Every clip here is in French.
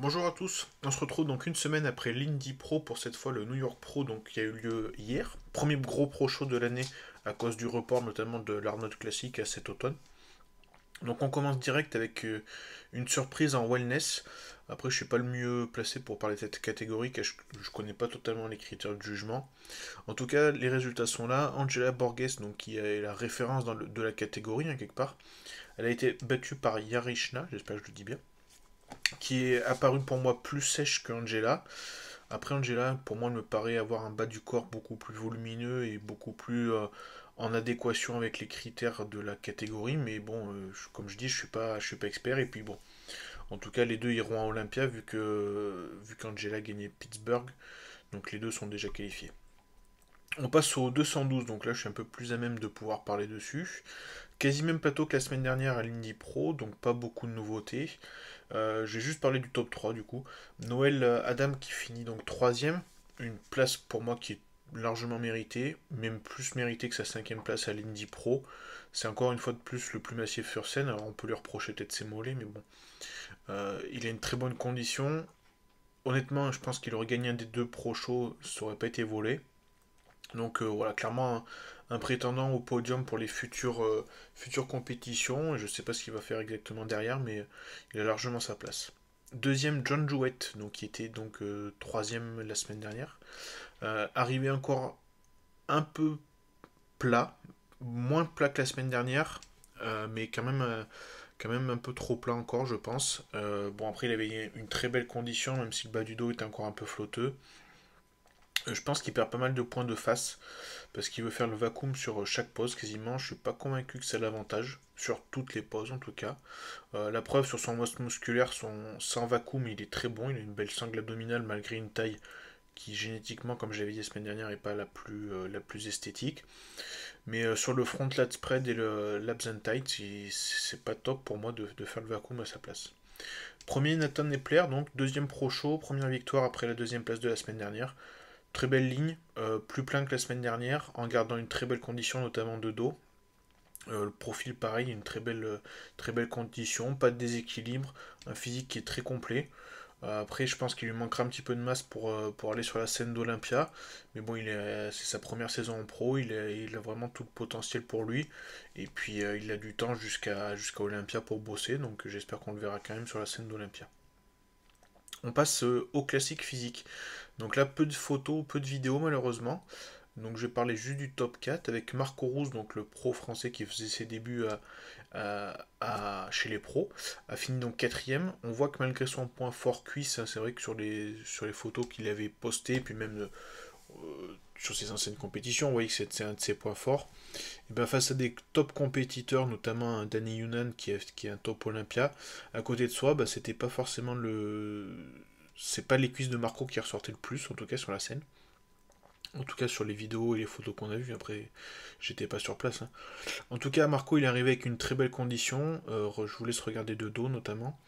Bonjour à tous, on se retrouve donc une semaine après l'Indie Pro pour cette fois le New York Pro donc qui a eu lieu hier. Premier gros pro show de l'année à cause du report notamment de l'Arnold Classic à cet automne. Donc on commence direct avec euh, une surprise en wellness. Après je suis pas le mieux placé pour parler de cette catégorie car je, ne connais pas totalement les critères de jugement. En tout cas les résultats sont là. Angela Borges donc qui est la référence dans de la catégorie hein, quelque part. Elle a été battue par Yarishna, j'espère que je le dis bien qui est apparue pour moi plus sèche que Angela. Après, Angela, pour moi, elle me paraît avoir un bas du corps beaucoup plus volumineux et beaucoup plus euh, en adéquation avec les critères de la catégorie. Mais bon, euh, comme je dis, je suis pas, je suis pas expert. Et puis bon, en tout cas, les deux iront à Olympia vu que vu qu'Angela gagnait Pittsburgh. Donc les deux sont déjà qualifiés. On passe au 212, donc là je suis un peu plus à même de pouvoir parler dessus. Quasi même plateau que la semaine dernière à l'Indie Pro, donc pas beaucoup de nouveautés. Euh, J'ai juste parlé du top 3 du coup. Noël euh, Adam qui finit donc troisième. Une place pour moi qui est largement méritée, même plus méritée que sa cinquième place à l'Indy Pro. C'est encore une fois de plus le plus massif sur scène. Alors on peut lui reprocher peut-être ses mollets, mais bon. Euh, il a une très bonne condition. Honnêtement, je pense qu'il aurait gagné un des deux pro shows, ça aurait pas été volé. Donc euh, voilà, clairement un, prétendant au podium pour les futures, euh, futures compétitions. Je ne sais pas ce qu'il va faire exactement derrière, mais il a largement sa place. Deuxième, John Jouet, donc, qui était donc euh, troisième la semaine dernière. arrivé encore un peu plat, moins plat que la semaine dernière, mais quand même quand même un peu trop plat encore, je pense. bon, après, il avait une très belle condition, même si le bas du dos était encore un peu flotteux. Euh, je pense qu'il perd pas mal de points de face parce qu'il veut faire le vacuum sur euh, chaque pose quasiment. Je suis pas convaincu que c'est l'avantage, sur toutes les poses en tout cas. Euh, la preuve sur son most musculaire, son sans vacuum, il est très bon. Il a une belle sangle abdominale malgré une taille qui génétiquement, comme j'avais dit la semaine dernière, n'est pas la plus, la plus esthétique. Mais sur le front lat spread et le labs and tight, c'est pas top pour moi de, faire le vacuum à sa place. Premier Nathan Nepler, donc deuxième pro show, première victoire après la deuxième place de la semaine dernière. Très belle ligne, euh, plus plein que la semaine dernière, en gardant une très belle condition, notamment de dos. Euh, le profil pareil, une très belle, euh, très belle condition, pas de déséquilibre, un physique qui est très complet. après, je pense qu'il lui manquera un petit peu de masse pour, pour aller sur la scène d'Olympia. Mais bon, c'est sa première saison en pro, il, a vraiment tout le potentiel pour lui. Et puis, il a du temps jusqu'à jusqu'à Olympia pour bosser, donc j'espère qu'on le verra quand même sur la scène d'Olympia. On passe euh, au classique physique. Donc là, peu de photos, peu de vidéos malheureusement. Donc je vais parler juste du top 4 avec Marco Rousse, donc le pro français qui faisait ses débuts chez les pros, a fini donc quatrième. On voit que malgré son point fort cuisse, c'est vrai que sur les, sur les photos qu'il avait postées, puis même euh, sur ses anciennes compétitions, vous voyez que c'est un de ses points forts. Et ben face à des top compétiteurs, notamment Danny Yunan qui est, un top Olympia, à côté de soi, ben, c'était pas forcément le. C'est pas les cuisses de Marco qui ressortaient le plus, en tout cas sur la scène. En tout cas sur les vidéos et les photos qu'on a vues, après j'étais pas sur place. Hein. En tout cas Marco il est arrivé avec une très belle condition, euh, je vous laisse regarder de dos notamment.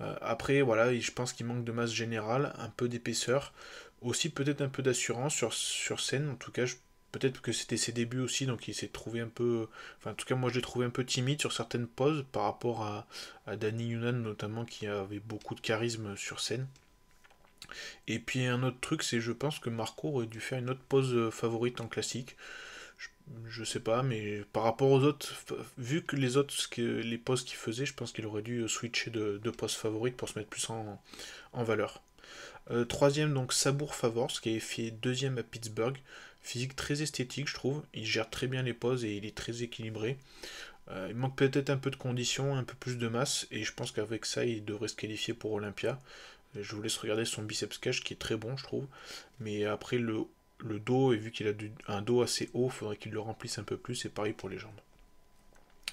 Euh, après voilà, je pense qu'il manque de masse générale, un peu d'épaisseur aussi peut-être un peu d'assurance sur, sur scène. En tout cas, peut-être que c'était ses débuts aussi, donc il s'est trouvé un peu. Enfin, en tout cas, moi je l'ai trouvé un peu timide sur certaines poses par rapport à, Danny Yunan notamment, qui avait beaucoup de charisme sur scène. Et puis un autre truc, c'est je pense que Marco aurait dû faire une autre pose euh, favorite en classique. Je, je sais pas, mais par rapport aux autres, vu que les autres, les poses qu'il faisait, je pense qu'il aurait dû euh, switcher de, de pose favorite pour se mettre plus en, en valeur. Euh, troisième, donc Sabour Favors, qui est fait deuxième à Pittsburgh. Physique très esthétique, je trouve. Il gère très bien les poses et il est très équilibré. Euh, il manque peut-être un peu de condition, un peu plus de masse, et je pense qu'avec ça, il devrait se qualifier pour Olympia. Euh, je vous laisse regarder son biceps cache qui est très bon, je trouve. Mais après, le, le dos, et vu qu'il a un dos assez haut, faudrait qu'il le remplisse un peu plus, et pareil pour les jambes.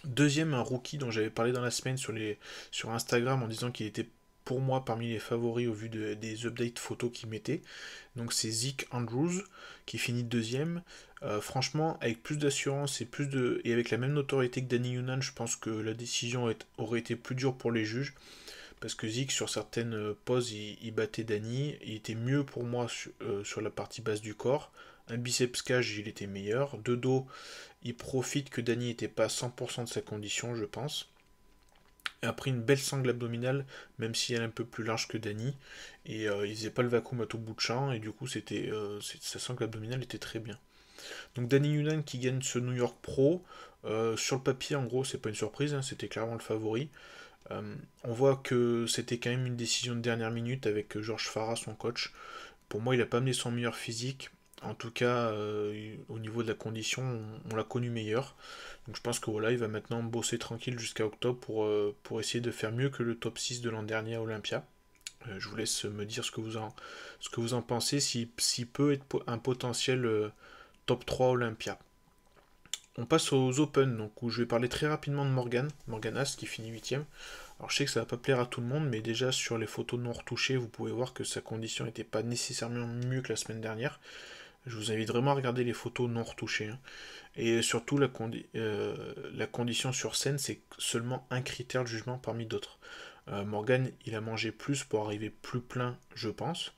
Deuxième, un rookie dont j'avais parlé dans la semaine sur, les, sur Instagram en disant qu'il était pour moi parmi les favoris au vu des updates photos qu'il mettait. Donc c'est Zeke Andrews qui finit deuxième. Euh, franchement, avec plus d'assurance et plus de et avec la même notoriété que Danny Yunan, je pense que la décision aurait été plus dure pour les juges. Parce que Zeke, sur certaines poses, il, battait Danny. Il était mieux pour moi euh, sur la partie basse du corps. Un biceps cage, il était meilleur. De dos, il profite que Danny n'était pas à 100% de sa condition, je pense a pris une belle sangle abdominale, même si elle est un peu plus large que Dany. Et euh, il faisait pas le vacuum à tout bout de champ, et du coup, c'était euh, sa sangle abdominale était très bien. Donc Danny Yunan qui gagne ce New York Pro. Euh, sur le papier, en gros, c'est pas une surprise, hein, c'était clairement le favori. on voit que c'était quand même une décision de dernière minute avec Georges Farah, son coach. Pour moi, il n'a pas amené son meilleur physique, en tout cas, euh, au niveau de la condition, on, l'a connu meilleur. Donc je pense que il va maintenant bosser tranquille jusqu'à octobre pour, euh, pour essayer de faire mieux que le top 6 de l'an dernier à Olympia. Euh, je vous laisse me dire ce que vous en, ce que vous en pensez, s'il si peut être un potentiel top 3 Olympia. On passe aux Open, donc où je vais parler très rapidement de Morgan, Morgan As qui finit 8ème. Alors je sais que ça va pas plaire à tout le monde, mais déjà sur les photos non retouchées, vous pouvez voir que sa condition n'était pas nécessairement mieux que la semaine dernière. Je vous invite vraiment à regarder les photos non retouchées. Hein. Et surtout, la, euh, la condition sur scène, c'est seulement un critère de jugement parmi d'autres. Euh, Morgan, il a mangé plus pour arriver plus plein, je pense.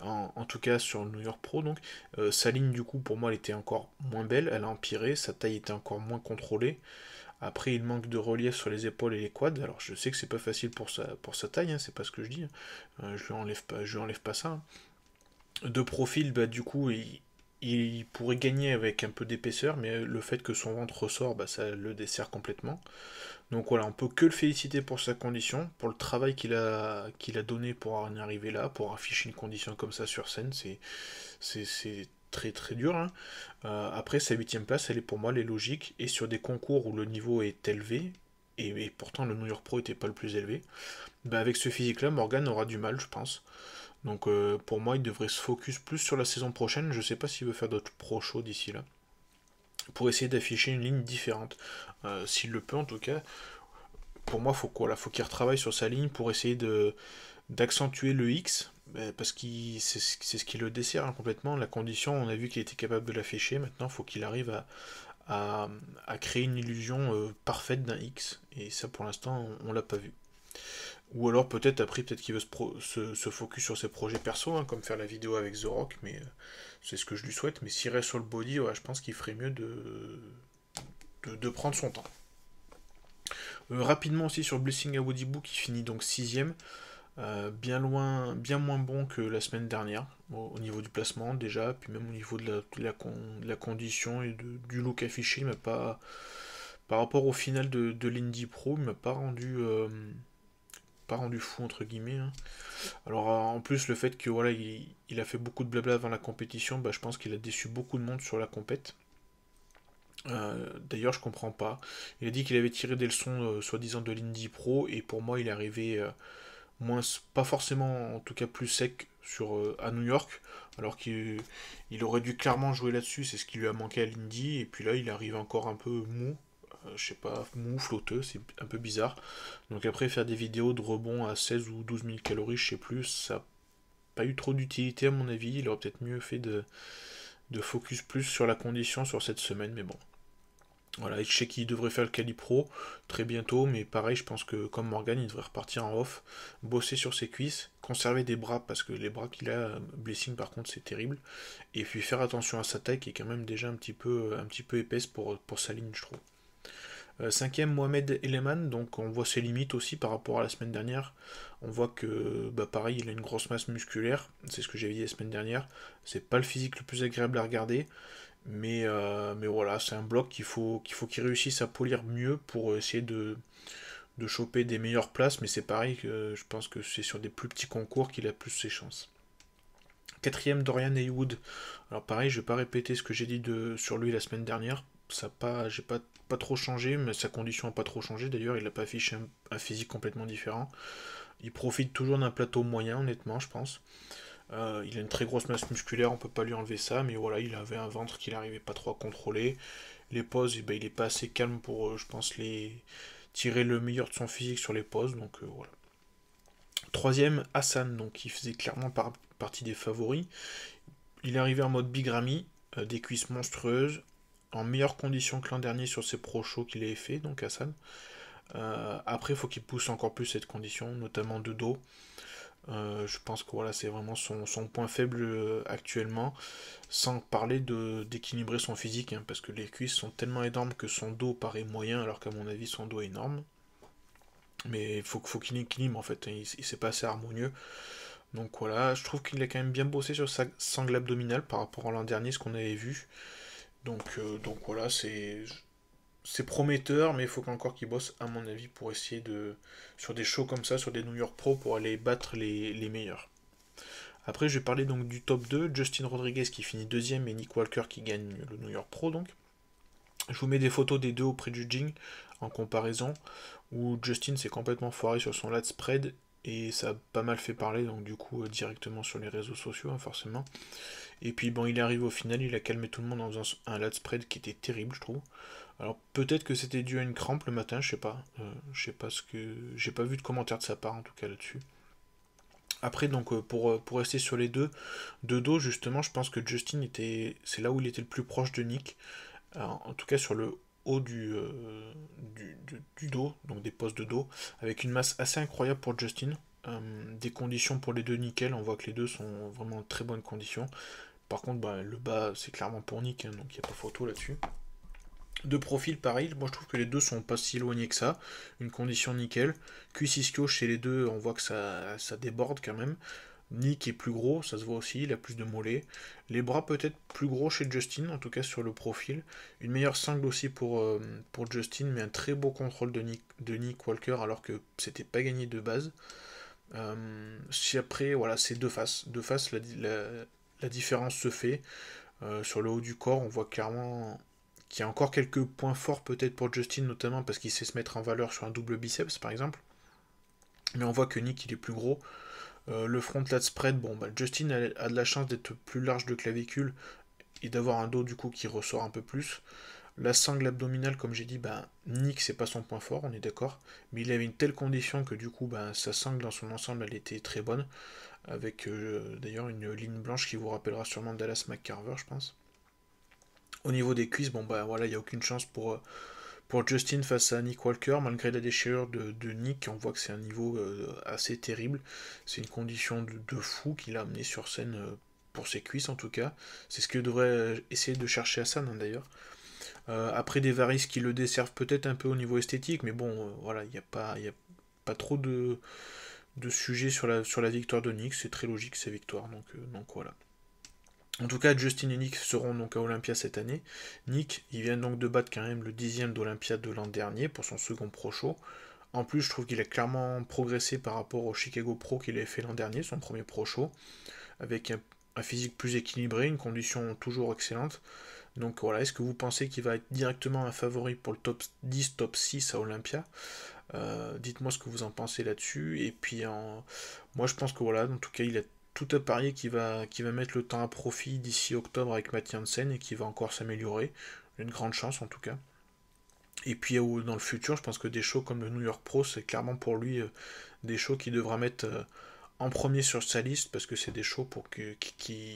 En, tout cas sur le New York Pro, donc euh, sa ligne du coup pour moi elle était encore moins belle, elle a empiré, sa taille était encore moins contrôlée. Après, il manque de relief sur les épaules et les quads. Alors, je sais que c'est pas facile pour sa, pour sa taille, hein, c'est pas ce que je dis. Hein. je, lui enlève pas, je lui enlève pas ça de profil, bah, du coup, il, pourrait gagner avec un peu d'épaisseur, mais le fait que son ventre ressort, bah, ça le dessert complètement. Donc voilà, on peut que le féliciter pour sa condition, pour le travail qu'il a, qu'il a donné pour en arriver là, pour afficher une condition comme ça sur scène, c'est, c'est, très très dur. Hein. Euh, après, sa huitième place, elle est pour moi, elle logique, et sur des concours où le niveau est élevé, et, pourtant le New York Pro n'était pas le plus élevé, bah, avec ce physique-là, Morgan aura du mal, je pense. Donc euh, pour moi, il devrait se focus plus sur la saison prochaine. Je ne sais pas s'il veut faire d'autres pro-shows d'ici là. Pour essayer d'afficher une ligne différente. Euh, s'il le peut en tout cas. Pour moi, faut quoi, là, faut qu'il retravaille sur sa ligne pour essayer de, d'accentuer le X. Bah, parce que c'est, ce qui le dessert hein, complètement. La condition, on a vu qu'il était capable de l'afficher. Maintenant, il faut qu'il arrive à, créer une illusion euh, parfaite d'un X. Et ça, pour l'instant, on, on l'a pas vu. Ou alors peut-être après, peut-être qu'il veut se, se, focus sur ses projets perso, hein, comme faire la vidéo avec The Rock, mais euh, c'est ce que je lui souhaite. Mais s'il reste sur le body, je pense qu'il ferait mieux de, de, prendre son temps. Euh, rapidement aussi sur Blessing à Woody Boo, qui finit donc sixième. Euh, bien loin, bien moins bon que la semaine dernière au, niveau du placement déjà, puis même au niveau de la, condition et du look affiché, mais pas par rapport au final de, l'Indie Pro, il m'a pas rendu pas rendu fou entre guillemets. Hein. Alors euh, en plus le fait que voilà il, a fait beaucoup de blabla avant la compétition, bah, je pense qu'il a déçu beaucoup de monde sur la compète. Euh, d'ailleurs, je comprends pas. Il a dit qu'il avait tiré des leçons euh, soi-disant de l'Indie Pro et pour moi, il est arrivé moins, pas forcément en tout cas plus sec sur à New York, alors qu'il aurait dû clairement jouer là-dessus. C'est ce qui lui a manqué à l'Indie et puis là, il arrive encore un peu mou euh, je sais pas, mou, flotteux, c'est un peu bizarre. Donc après, faire des vidéos de rebond à 16 ou 12 000 calories, je sais plus, ça n'a pas eu trop d'utilité à mon avis. Il aurait peut-être mieux fait de, de focus plus sur la condition sur cette semaine, mais bon. Voilà, et je sais qu'il devrait faire le Calipro très bientôt, mais pareil, je pense que comme Morgan, il devrait repartir en off, bosser sur ses cuisses, conserver des bras, parce que les bras qu'il a, Blessing par contre, c'est terrible, et puis faire attention à sa taille qui est quand même déjà un petit peu, un petit peu épaisse pour, pour sa ligne, je trouve. Euh, cinquième, Mohamed Eleman, donc on voit ses limites aussi par rapport à la semaine dernière. On voit que, bah pareil, il a une grosse masse musculaire, c'est ce que j'ai dit la semaine dernière. C'est pas le physique le plus agréable à regarder, mais, euh, mais voilà, c'est un bloc qu'il faut qu'il faut qu'il réussisse à polir mieux pour essayer de, de choper des meilleures places, mais c'est pareil, que je pense que c'est sur des plus petits concours qu'il a plus ses chances. Quatrième, Dorian Haywood, Alors pareil, je ne vais pas répéter ce que j'ai dit de, sur lui la semaine dernière ça pas, j'ai pas, pas trop changé, mais sa condition n'a pas trop changé. D'ailleurs, il n'a pas affiché un, physique complètement différent. Il profite toujours d'un plateau moyen, honnêtement, je pense. Euh, il a une très grosse masse musculaire, on peut pas lui enlever ça, mais voilà, il avait un ventre qu'il n'arrivait pas trop à contrôler. Les poses, eh ben, il est pas assez calme pour, euh, je pense, les tirer le meilleur de son physique sur les poses, donc euh, voilà. Troisième, Hassan, donc il faisait clairement partie des favoris. Il est arrivé en mode bigrami, des cuisses monstrueuses, en meilleure condition que l'an dernier sur ses pro shows qu'il ait fait, donc Hassan. Euh, après, il faut qu'il pousse encore plus cette condition, notamment de dos. Euh, je pense que voilà, c'est vraiment son, point faible euh, actuellement, sans parler d'équilibrer son physique, hein, parce que les cuisses sont tellement énormes que son dos paraît moyen, alors qu'à mon avis, son dos est énorme. Mais faut, faut qu'il équilibre en fait, hein, il, s'est c'est pas assez harmonieux. Donc voilà, je trouve qu'il a quand même bien bossé sur sa sangle abdominale par rapport à l'an dernier, ce qu'on avait vu. Donc, euh, donc voilà, c'est prometteur, mais il faut encore qu'il bosse, à mon avis, pour essayer de. sur des shows comme ça, sur des New York Pro, pour aller battre les, meilleurs. Après, je vais parler donc du top 2, Justin Rodriguez qui finit deuxième et Nick Walker qui gagne le New York Pro donc. Je vous mets des photos des deux auprès du Jing, en comparaison, où Justin s'est complètement foiré sur son lat spread et ça a pas mal fait parler, donc du coup, euh, directement sur les réseaux sociaux, hein, forcément. Et puis, bon, il arrive au final, il a calmé tout le monde en faisant un lat spread qui était terrible, je trouve. Alors, peut-être que c'était dû à une crampe le matin, je sais pas. Euh, je sais pas ce que. J'ai pas vu de commentaire de sa part, en tout cas, là-dessus. Après, donc, euh, pour, pour rester sur les deux, de dos, justement, je pense que Justin était. C'est là où il était le plus proche de Nick. en tout cas, sur le haut euh, du, du, dos, donc des postes de dos, avec une masse assez incroyable pour Justin. Euh, des conditions pour les deux nickel, on voit que les deux sont vraiment en très bonnes conditions. Par contre, bah, le bas, c'est clairement pour Nick, hein, donc il n'y a pas photo là-dessus. De profil, pareil, moi je trouve que les deux sont pas si éloignés que ça. Une condition nickel. Q6 chez les deux, on voit que ça, ça déborde quand même. Nick est plus gros, ça se voit aussi, il a plus de mollets. Les bras peut-être plus gros chez Justin, en tout cas sur le profil. Une meilleure sangle aussi pour, euh, pour Justin, mais un très beau contrôle de Nick, de Nick Walker alors que c'était pas gagné de base. Euh, si après, voilà, c'est deux faces. Deux faces, la, différence se fait. Euh, sur le haut du corps, on voit clairement qu'il y a encore quelques points forts peut-être pour Justin, notamment parce qu'il sait se mettre en valeur sur un double biceps par exemple. Mais on voit que Nick il est plus gros, euh, le front lat spread, bon, bah, Justin a, de la chance d'être plus large de clavicule et d'avoir un dos du coup qui ressort un peu plus. La sangle abdominale, comme j'ai dit, ben Nick, c'est pas son point fort, on est d'accord. Mais il avait une telle condition que du coup, ben sa sangle dans son ensemble, elle était très bonne. Avec euh, d'ailleurs une ligne blanche qui vous rappellera sûrement Dallas McCarver, je pense. Au niveau des cuisses, bon bah, voilà, il n'y a aucune chance pour, euh, pour Justin face à Nick Walker, malgré la déchirure de, Nick, on voit que c'est un niveau euh, assez terrible. C'est une condition de, fou qu'il a amené sur scène euh, pour ses cuisses en tout cas. C'est ce que devrait euh, essayer de chercher Hassan hein, d'ailleurs. après des varices qui le desservent peut-être un peu au niveau esthétique, mais bon, voilà, il n'y a, pas, a pas trop de, de sujets sur la, sur la victoire de Nick. C'est très logique ces victoires, donc, donc voilà. En tout cas, Justin et Nick seront donc à Olympia cette année. Nick, il vient donc de battre quand même le dixième d'Olympia de l'an dernier pour son second pro show. En plus, je trouve qu'il a clairement progressé par rapport au Chicago Pro qu'il avait fait l'an dernier, son premier pro show, avec un, physique plus équilibré, une condition toujours excellente. Donc voilà, est-ce que vous pensez qu'il va être directement un favori pour le top 10, top 6 à Olympia euh, Dites-moi ce que vous en pensez là-dessus. Et puis, en... moi je pense que voilà, en tout cas, il a tout à parier qui va, va mettre le temps à profit d'ici octobre avec Mathieu Hansen et qui va encore s'améliorer. Une grande chance en tout cas. Et puis euh, dans le futur, je pense que des shows comme le New York Pro, c'est clairement pour lui euh, des shows qu'il devra mettre euh, en premier sur sa liste parce que c'est des shows pour qui,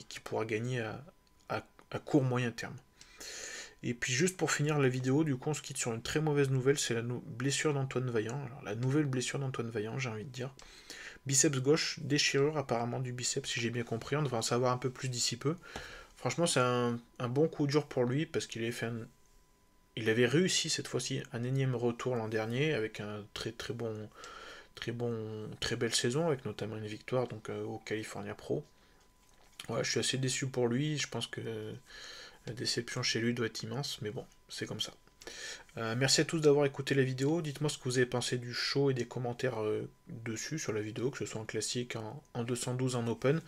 qui, pourra gagner à, court moyen terme. Et puis juste pour finir la vidéo, du coup on se quitte sur une très mauvaise nouvelle, c'est la blessure d'Antoine Vaillant. la nouvelle blessure d'Antoine Vaillant, j'ai envie de dire. Biceps gauche, déchirure apparemment du biceps, si j'ai bien compris. On devrait en savoir un peu plus d'ici peu. Franchement, c'est un, bon coup dur pour lui parce qu'il avait fait Il avait réussi cette fois-ci un énième retour l'an dernier avec un très très bon, très bon, très belle saison avec notamment une victoire donc euh, au California Pro. je suis assez déçu pour lui. Je pense que euh, la déception chez lui doit être immense, mais bon, c'est comme ça. Euh, merci à tous d'avoir écouté la vidéo. Dites-moi ce que vous avez pensé du show et des commentaires euh, dessus sur la vidéo, que ce soit en classique, en, 212, en open.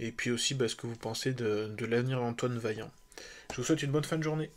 Et puis aussi bah, ce que vous pensez de, de l'avenir Antoine Vaillant. Je vous souhaite une bonne fin de journée.